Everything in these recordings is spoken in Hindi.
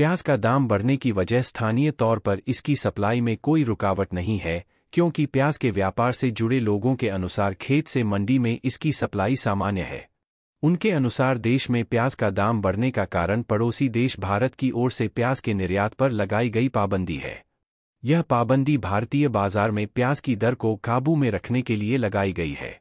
प्याज का दाम बढ़ने की वजह स्थानीय तौर पर इसकी सप्लाई में कोई रुकावट नहीं है क्योंकि प्याज के व्यापार से जुड़े लोगों के अनुसार खेत से मंडी में इसकी सप्लाई सामान्य है उनके अनुसार देश में प्याज का दाम बढ़ने का कारण पड़ोसी देश भारत की ओर से प्याज के निर्यात पर लगाई गई पाबंदी है यह पाबंदी भारतीय बाजार में प्याज की दर को काबू में रखने के लिए लगाई गई है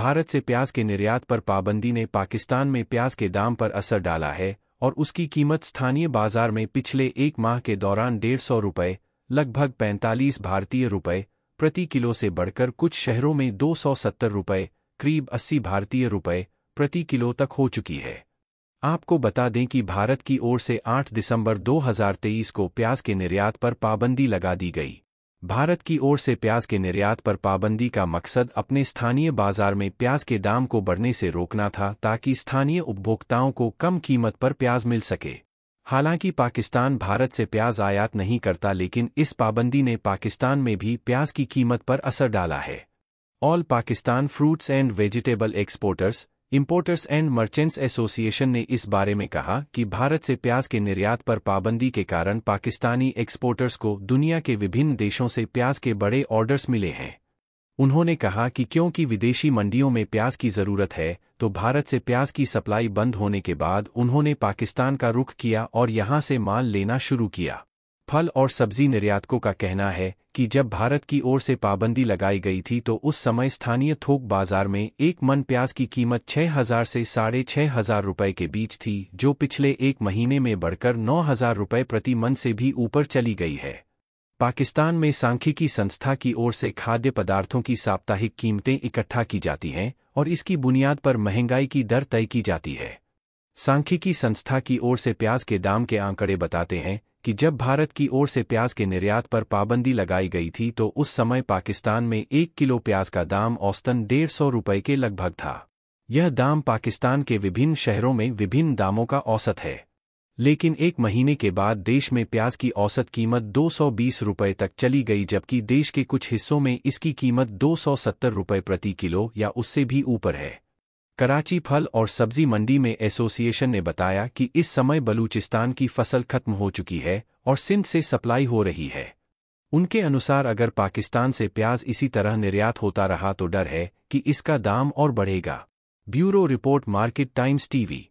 भारत से प्याज के निर्यात पर पाबंदी ने पाकिस्तान में प्याज के दाम पर असर डाला है और उसकी कीमत स्थानीय बाजार में पिछले एक माह के दौरान डेढ़ सौ रुपये लगभग पैंतालीस भारतीय रुपये प्रति किलो से बढ़कर कुछ शहरों में दो सौ सत्तर रुपये करीब अस्सी भारतीय रुपये प्रति किलो तक हो चुकी है आपको बता दें कि भारत की ओर से 8 दिसंबर 2023 को प्याज के निर्यात पर पाबंदी लगा दी गई भारत की ओर से प्याज के निर्यात पर पाबंदी का मकसद अपने स्थानीय बाजार में प्याज के दाम को बढ़ने से रोकना था ताकि स्थानीय उपभोक्ताओं को कम कीमत पर प्याज मिल सके हालांकि पाकिस्तान भारत से प्याज आयात नहीं करता लेकिन इस पाबंदी ने पाकिस्तान में भी प्याज की कीमत पर असर डाला है all Pakistan fruits and vegetable exporters importers and merchants association ने इस बारे में कहा कि भारत से प्याज के निर्यात पर पाबंदी के कारण पाकिस्तानी एक्सपोर्टर्स को दुनिया के विभिन्न देशों से प्याज के बड़े ऑर्डर्स मिले हैं उन्होंने कहा कि क्योंकि विदेशी मंडियों में प्याज की ज़रूरत है तो भारत से प्याज की सप्लाई बंद होने के बाद उन्होंने पाकिस्तान का रुख किया और यहां से माल लेना शुरू किया फल और सब्जी निर्यातकों का कहना है कि जब भारत की ओर से पाबंदी लगाई गई थी तो उस समय स्थानीय थोक बाजार में एक मन प्याज की कीमत छह हजार से साढ़े छह हजार रुपये के बीच थी जो पिछले एक महीने में बढ़कर नौ हजार रुपये प्रति मन से भी ऊपर चली गई है पाकिस्तान में सांख्यिकी संस्था की ओर से खाद्य पदार्थों की साप्ताहिक कीमतें इकट्ठा की जाती हैं और इसकी बुनियाद पर महंगाई की दर तय की जाती है सांख्यिकी संस्था की ओर से प्याज के दाम के आंकड़े बताते हैं कि जब भारत की ओर से प्याज के निर्यात पर पाबंदी लगाई गई थी तो उस समय पाकिस्तान में एक किलो प्याज का दाम औसतन डेढ़ सौ रुपये के लगभग था यह दाम पाकिस्तान के विभिन्न शहरों में विभिन्न दामों का औसत है लेकिन एक महीने के बाद देश में प्याज की औसत कीमत 220 रुपए तक चली गई जबकि देश के कुछ हिस्सों में इसकी कीमत 270 रुपए प्रति किलो या उससे भी ऊपर है कराची फल और सब्जी मंडी में एसोसिएशन ने बताया कि इस समय बलूचिस्तान की फसल खत्म हो चुकी है और सिंध से सप्लाई हो रही है उनके अनुसार अगर पाकिस्तान से प्याज इसी तरह निर्यात होता रहा तो डर है कि इसका दाम और बढ़ेगा bureau report Market Times TV